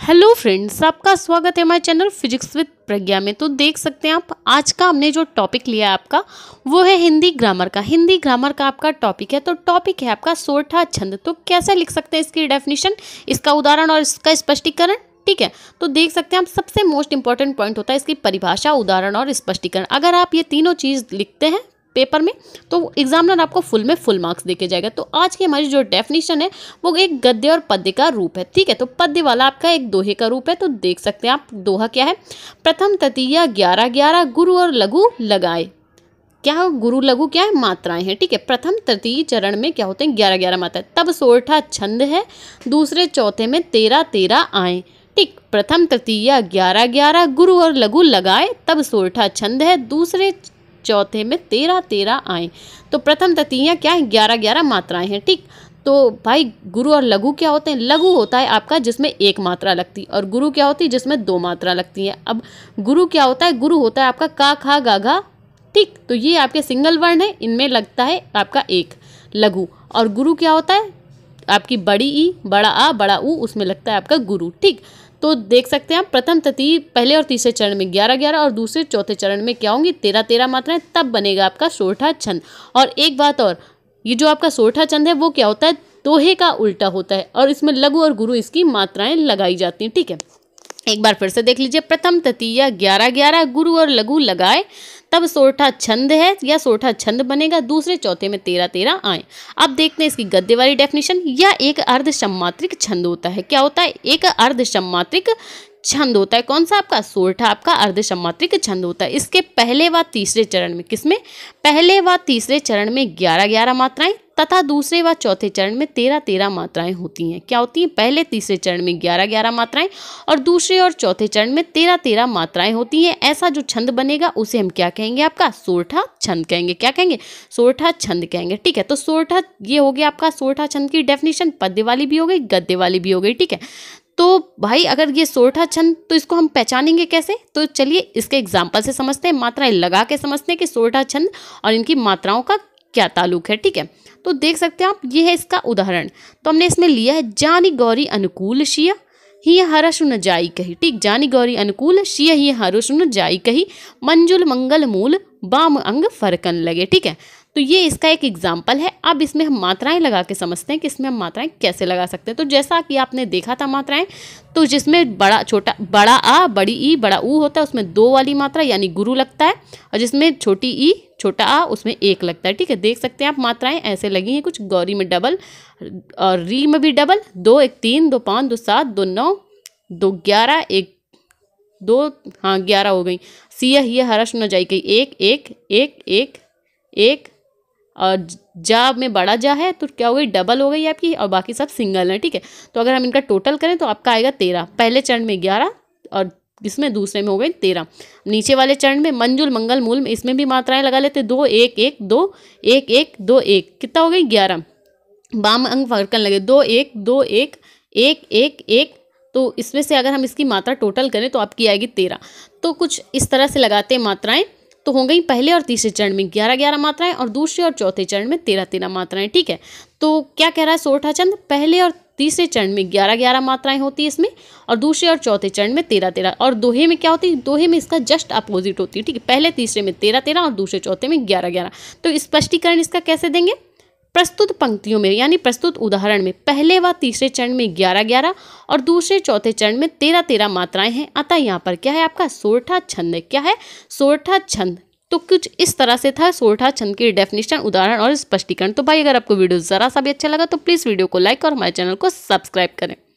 hello friends आपका स्वागत है हमारे चैनल फिजिक्स विद प्रज्ञा में तो देख सकते हैं आप आज का हमने जो टॉपिक लिया है आपका वो है हिंदी ग्रामर का हिंदी ग्रामर का आपका टॉपिक है तो टॉपिक है आपका सोरठा छंद तो कैसे लिख सकते हैं इसकी डेफिनेशन इसका उदाहरण और इसका स्पष्टीकरण ठीक है तो देख सकते हैं आप सबसे मोस्ट इंपॉर्टेंट पॉइंट होता है इसकी परिभाषा उदाहरण और स्पष्टीकरण अगर आप ये तीनों चीज़ लिखते हैं पेपर में तो एग्जामिनर आपको फुल में फुल मार्क्स देके जाएगा तो आज की हमारी जो डेफिनेशन है वो एक गद्य और पद्य का रूप है ठीक है तो पद्य वाला आपका एक दोहे का रूप है तो देख सकते हैं आप दोहा क्या है प्रथम तृतीय ग्यारह ग्यारह गुरु और लघु लगाए क्या गुरु लघु क्या है मात्राएं हैं ठीक है प्रथम तृतीय चरण में क्या होते हैं ग्यारह ग्यारह मात्राएं तब सोरठा छंद है दूसरे चौथे में तेरह तेरह आए ठीक प्रथम तृतीय ग्यारह ग्यारह गुरु और लघु लगाए तब सोरठा छंद है दूसरे चौथे में तेरह तेरह आए तो प्रथम तृतीया क्या है ग्यारह ग्यारह मात्राएं हैं ठीक तो भाई गुरु और लघु क्या होते हैं लघु होता है आपका जिसमें एक मात्रा लगती है और गुरु क्या होती है जिसमें दो मात्रा लगती है अब गुरु क्या होता है गुरु होता है आपका का खा गा घा ठीक तो ये आपके सिंगल वर्ण है इनमें लगता है आपका एक लघु और गुरु क्या होता है आपकी बड़ी ई बड़ा आ बड़ा ऊ उसमें लगता है आपका गुरु ठीक तो देख सकते हैं आप प्रथम तृतीय पहले और तीसरे चरण में ग्यारह ग्यारह और दूसरे चौथे चरण में क्या होंगी तेरह तेरह मात्राएं तब बनेगा आपका सोठा छंद और एक बात और ये जो आपका सोठा छंद है वो क्या होता है दोहे का उल्टा होता है और इसमें लघु और गुरु इसकी मात्राएं लगाई जाती हैं ठीक है एक बार फिर से देख लीजिए प्रथम तृतीय ग्यारह ग्यारह गुरु और लघु लगाए तब सोठा छंद है या सोठा छंद बनेगा दूसरे चौथे में तेरह तेरह आए अब देखते हैं इसकी गद्य वाली डेफिनेशन या एक अर्ध सम्मात्रिक छंद होता है क्या होता है एक अर्ध सम्मात्रिक छंद होता है कौन सा आपका सोठा आपका अर्धसम्मात्रिक छंद होता है इसके पहले व तीसरे चरण में किसमें पहले व तीसरे चरण में ग्यारह ग्यारह मात्राएं तथा दूसरे व चौथे चरण में तेरह तेरह मात्राएं होती हैं क्या होती हैं पहले तीसरे चरण में ग्यारह ग्यारह मात्राएं और दूसरे और चौथे चरण में तेरह तेरह मात्राएं होती हैं ऐसा जो छंद बनेगा उसे हम क्या कहेंगे आपका सोरठा छंद कहेंगे क्या कहेंगे सोरठा छंद कहेंगे ठीक है तो सोरठा ये हो गया आपका सोरठा छंद की डेफिनेशन पद्य वाली भी हो गई गद्य वाली भी हो गई ठीक है तो भाई अगर ये सोरठा छंद तो इसको हम पहचानेंगे कैसे तो चलिए इसके एग्जाम्पल से समझते हैं मात्राएं लगा के समझते हैं कि सोरठा छंद और इनकी मात्राओं का क्या ताल्लुक है ठीक है तो देख सकते हैं आप ये है इसका उदाहरण तो हमने इसमें लिया है जानी गौरी अनुकूल शिया ही सुन जाई कही ठीक जानी गौरी अनुकूल शिय ही हरशुन जाई कही मंजुल मंगल मूल बाम अंग फरकन लगे ठीक है तो ये इसका एक एग्जाम्पल है अब इसमें हम मात्राएं लगा के समझते हैं कि इसमें हम मात्राएं कैसे लगा सकते हैं तो जैसा कि आपने देखा था मात्राएं तो जिसमें बड़ा छोटा बड़ा आ बड़ी ई बड़ा ऊ होता है उसमें दो वाली मात्रा यानी गुरु लगता है और जिसमें छोटी ई छोटा आ उसमें एक लगता है ठीक है देख सकते हैं आप मात्राएं ऐसे लगी हैं कुछ गौरी में डबल और री में भी डबल दो एक तीन दो पाँच दो सात दो नौ दो ग्यारह एक दो हाँ ग्यारह हो गई सिया हिया हरश न जाई गई एक एक एक एक एक और जा में बड़ा जा है तो क्या हो गई डबल हो गई आपकी और बाकी सब सिंगल है ठीक है तो अगर हम इनका टोटल करें तो आपका आएगा तेरह पहले चरण में ग्यारह और इसमें दूसरे में हो गए तेरह नीचे वाले चरण में मंजुल मंगल मूल में इसमें भी मात्राएं लगा लेते दो एक एक दो एक एक दो एक कितना हो गई ग्यारह बाम अंग फरकन लगे दो एक दो एक एक एक एक तो इसमें से अगर हम इसकी मात्रा टोटल करें तो आपकी आएगी तेरह तो कुछ इस तरह से लगाते हैं मात्राएं तो हो गई पहले और तीसरे चरण में ग्यारह ग्यारह मात्राएं और दूसरे और चौथे चरण में तेरह तेरह मात्राएं ठीक है तो क्या कह रहा है सोरठा चंद पहले और तीसरे चरण में ग्यारह ग्यारह मात्राएं होती है इसमें और दूसरे और चौथे चरण में तेरह तेरह और दोहे में क्या होती है दोहे में इसका जस्ट अपोजिट होती है ठीक है पहले तीसरे में तेरह तेरह और दूसरे चौथे में ग्यारह ग्यारह तो स्पष्टीकरण इस इसका कैसे देंगे प्रस्तुत पंक्तियों में यानी प्रस्तुत उदाहरण में पहले व तीसरे चरण में ग्यारह ग्यारह और दूसरे चौथे चरण में तेरह तेरह मात्राएं हैं अतः यहाँ पर क्या है आपका सोरठा छंद क्या है सोरठा छंद तो कुछ इस तरह से था सोरठा छंद के डेफिनेशन उदाहरण और स्पष्टीकरण तो भाई अगर आपको वीडियो ज़रा सा भी अच्छा लगा तो प्लीज़ वीडियो को लाइक और हमारे चैनल को सब्सक्राइब करें